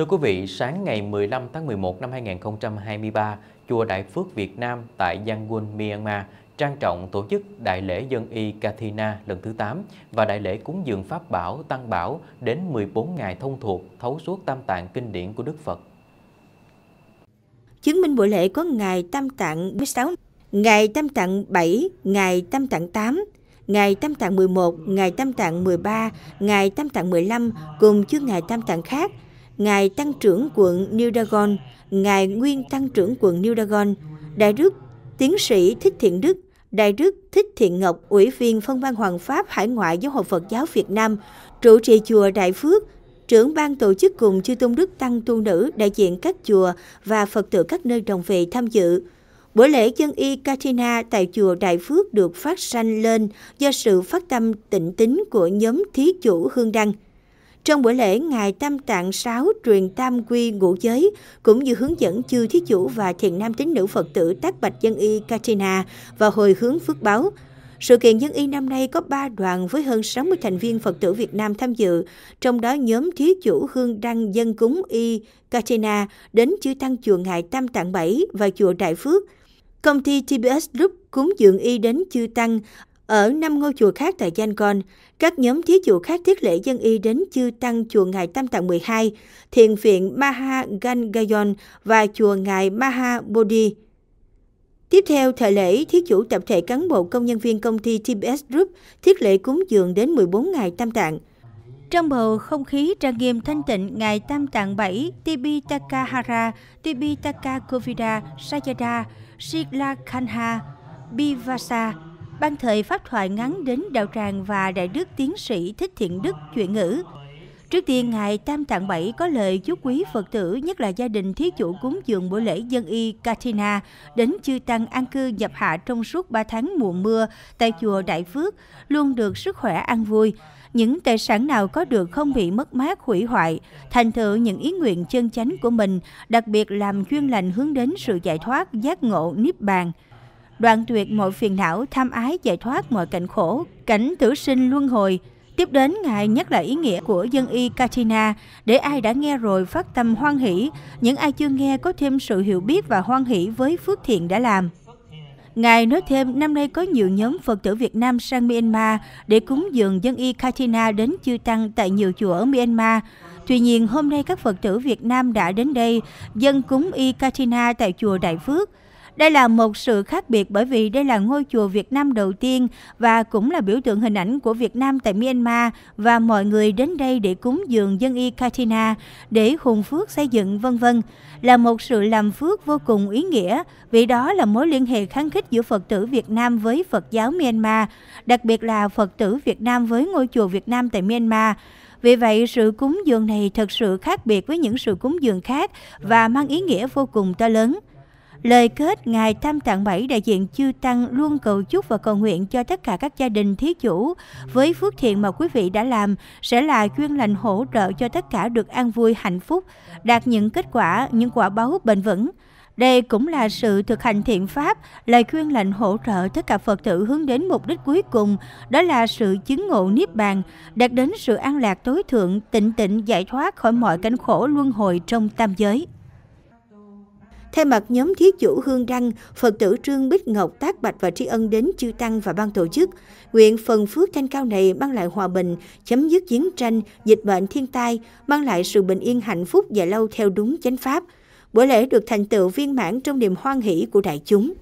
Thưa quý vị, sáng ngày 15 tháng 11 năm 2023, Chùa Đại Phước Việt Nam tại Yangon, Myanmar trang trọng tổ chức Đại lễ Dân Y Kathina lần thứ 8 và Đại lễ Cúng Dường Pháp Bảo Tăng Bảo đến 14 ngày thông thuộc thấu suốt tam tạng kinh điển của Đức Phật. Chứng minh buổi lễ có Ngài Tam Tạng 16, Ngài Tam Tạng 7, Ngài Tam Tạng 8, Ngài Tam Tạng 11, Ngài Tam Tạng 13, Ngài Tam Tạng 15 cùng chư Ngài Tam Tạng khác – Ngài Tăng trưởng quận New Dagon, Ngài Nguyên Tăng trưởng quận New Dagon, Đại đức Tiến sĩ Thích Thiện Đức, Đại đức Thích Thiện Ngọc, Ủy viên Phân ban Hoàng Pháp Hải ngoại Giáo hội Phật giáo Việt Nam, trụ trì chùa Đại Phước, trưởng ban tổ chức cùng chư tôn đức tăng tu nữ đại diện các chùa và Phật tử các nơi đồng về tham dự. Buổi lễ dân y Katina tại chùa Đại Phước được phát sanh lên do sự phát tâm tịnh tín của nhóm thí chủ Hương Đăng. Trong buổi lễ, Ngài Tam Tạng sáu truyền Tam Quy Ngũ Giới, cũng như hướng dẫn chư thí chủ và thiền nam tín nữ Phật tử tác bạch dân y Katrina và hồi hướng phước báo. Sự kiện dân y năm nay có 3 đoàn với hơn 60 thành viên Phật tử Việt Nam tham dự, trong đó nhóm thí chủ Hương Đăng Dân Cúng Y Katrina đến chư tăng chùa Ngài Tam Tạng Bảy và chùa Đại Phước – Công ty TBS Group cúng dường y đến chư tăng, ở năm ngôi chùa khác tại Yangon, các nhóm thí chủ khác thiết lễ dân y đến chư tăng chùa Ngài Tam Tạng 12, thiền viện Maha Gangayon và chùa Ngài Maha Bodhi. Tiếp theo, thời lễ, thí chủ tập thể cán bộ công nhân viên công ty TBS Group thiết lễ cúng dường đến 14 ngày Tam Tạng. Trong bầu không khí trang nghiêm thanh tịnh ngày Tam Tạng 7, Tibitaka Hara, Tibitaka Kovida, Sayada, Sigla Khanha, Bivasa, ban thời pháp thoại ngắn đến đạo tràng và đại đức tiến sĩ Thích Thiện Đức chuyện ngữ. Trước tiên, Ngài Tam Tạng Bảy có lời chúc quý Phật tử, nhất là gia đình thí chủ cúng dường buổi lễ dân y Katina đến chư tăng an cư nhập hạ trong suốt 3 tháng mùa mưa tại chùa Đại Phước, luôn được sức khỏe an vui. Những tài sản nào có được không bị mất mát hủy hoại, thành tựu những ý nguyện chân chánh của mình, đặc biệt làm chuyên lành hướng đến sự giải thoát, giác ngộ, niết bàn đoạn tuyệt mọi phiền não, tham ái giải thoát mọi cảnh khổ, cảnh tử sinh luân hồi. Tiếp đến, Ngài nhắc lại ý nghĩa của dân y Katina để ai đã nghe rồi phát tâm hoan hỷ, những ai chưa nghe có thêm sự hiểu biết và hoan hỷ với phước thiện đã làm. Ngài nói thêm, năm nay có nhiều nhóm Phật tử Việt Nam sang Myanmar để cúng dường dân y Katina đến chư tăng tại nhiều chùa ở Myanmar. Tuy nhiên, hôm nay các Phật tử Việt Nam đã đến đây dân cúng y Katina tại chùa Đại Phước. Đây là một sự khác biệt bởi vì đây là ngôi chùa Việt Nam đầu tiên và cũng là biểu tượng hình ảnh của Việt Nam tại Myanmar và mọi người đến đây để cúng dường dân y Katina, để hùng phước xây dựng vân vân là một sự làm phước vô cùng ý nghĩa vì đó là mối liên hệ kháng khích giữa Phật tử Việt Nam với Phật giáo Myanmar, đặc biệt là Phật tử Việt Nam với ngôi chùa Việt Nam tại Myanmar. Vì vậy, sự cúng dường này thật sự khác biệt với những sự cúng dường khác và mang ý nghĩa vô cùng to lớn. Lời kết Ngài Tam Tạng Bảy đại diện Chư Tăng luôn cầu chúc và cầu nguyện cho tất cả các gia đình thí chủ. Với phước thiện mà quý vị đã làm sẽ là chuyên lành hỗ trợ cho tất cả được an vui hạnh phúc, đạt những kết quả, những quả báu bền vững. Đây cũng là sự thực hành thiện pháp, lời khuyên lệnh hỗ trợ tất cả Phật tử hướng đến mục đích cuối cùng, đó là sự chứng ngộ niết bàn, đạt đến sự an lạc tối thượng, tịnh tịnh giải thoát khỏi mọi cảnh khổ luân hồi trong tam giới. Thay mặt nhóm thí chủ Hương Đăng, Phật tử Trương Bích Ngọc tác bạch và tri ân đến chư Tăng và ban tổ chức. Nguyện phần phước thanh cao này mang lại hòa bình, chấm dứt chiến tranh, dịch bệnh thiên tai, mang lại sự bình yên hạnh phúc dài lâu theo đúng chánh pháp. Buổi lễ được thành tựu viên mãn trong niềm hoan hỷ của đại chúng.